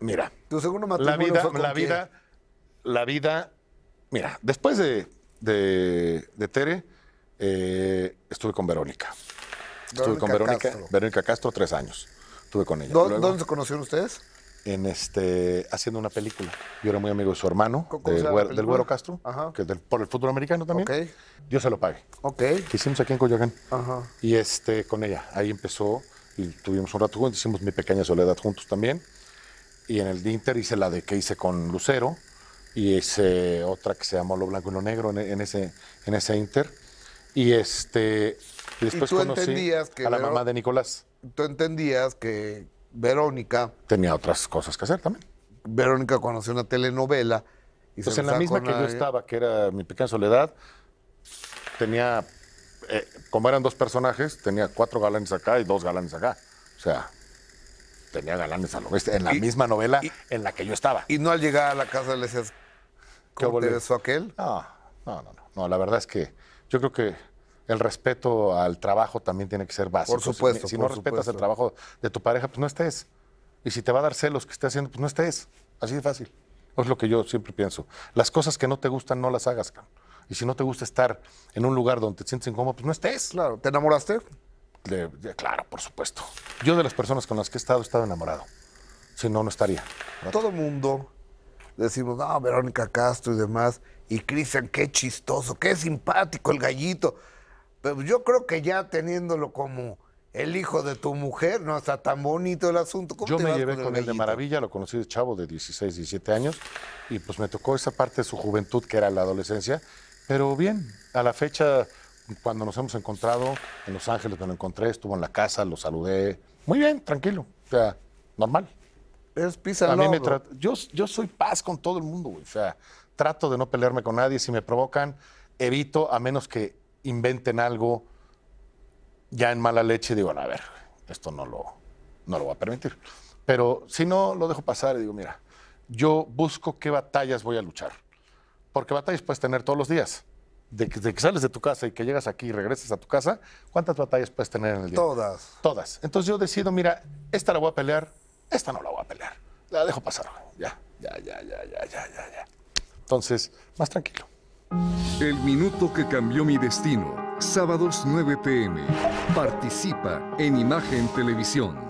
Mira. segundo la vida, la vida, la vida. Mira, después de, de, Tere, eh, estuve con Verónica. estuve con Verónica Castro. Verónica Castro tres años. Estuve con ella. ¿Dónde se conocieron ustedes? En este, haciendo una película. Yo era muy amigo de su hermano, del, güero, Castro, que por el fútbol americano también. Dios se lo pague. Okay. Que hicimos aquí en Coyoacán. Y este, con ella, ahí empezó y tuvimos un rato juntos, hicimos mi pequeña soledad juntos también y en el Inter hice la de que hice con Lucero y hice otra que se llamó Lo Blanco y Lo Negro en, ese, en ese Inter. Y este después conocí a la mamá de Nicolás. Tú entendías que Verónica tenía otras cosas que hacer también. Verónica conoció una telenovela y Entonces, en la misma que yo estaba, que era Mi pequeña soledad, tenía eh, como eran dos personajes, tenía cuatro galanes acá y dos galanes acá. O sea, tenía galanes a lo en la misma novela en la que yo estaba. Y no al llegar a la casa le decías, ¿cómo te besó aquel? No, no, no, no, la verdad es que yo creo que el respeto al trabajo también tiene que ser básico. Por supuesto. Si, no respetas el trabajo de tu pareja, pues no estés. Y si te va a dar celos que esté haciendo, pues no estés. Así de fácil. Es lo que yo siempre pienso. Las cosas que no te gustan, no las hagas. Y si no te gusta estar en un lugar donde te sientes incómodo, pues no estés. Claro, ¿te enamoraste? De, claro, por supuesto. Yo de las personas con las que he estado, he estado enamorado. Si no, no estaría. Todo Todo mundo decimos, ah, Verónica Castro y demás. Y Cristian, qué chistoso, qué simpático el gallito. Pero yo creo que ya teniéndolo como el hijo de tu mujer, no está tan bonito el asunto. ¿Cómo yo me llevé con, con él de maravilla, lo conocí de chavo de 16, 17 años. Y pues me tocó esa parte de su juventud que era la adolescencia. Pero bien, a la fecha cuando nos hemos encontrado, en Los Ángeles me lo encontré, estuvo en la casa, lo saludé. Muy bien, tranquilo. O sea, normal. Es pizza. A mí me yo, yo soy paz con todo el mundo, güey. O sea, trato de no pelearme con nadie. Si me provocan, evito, a menos que inventen algo ya en mala leche. Digo, a ver, esto no lo, no lo voy a permitir. Pero si no, lo dejo pasar y digo, mira, yo busco qué batallas voy a luchar. Porque batallas puedes tener todos los días de que, sales de tu casa y que llegas aquí y regresas a tu casa, ¿cuántas batallas puedes tener en el día? Todas. Todas. Entonces yo decido, mira, esta la voy a pelear, esta no la voy a pelear. La dejo pasar. Ya, ya, ya, ya, ya, ya, ya, ya. Entonces, más tranquilo. El minuto que cambió mi destino. Sábados 9 pm. Participa en Imagen Televisión.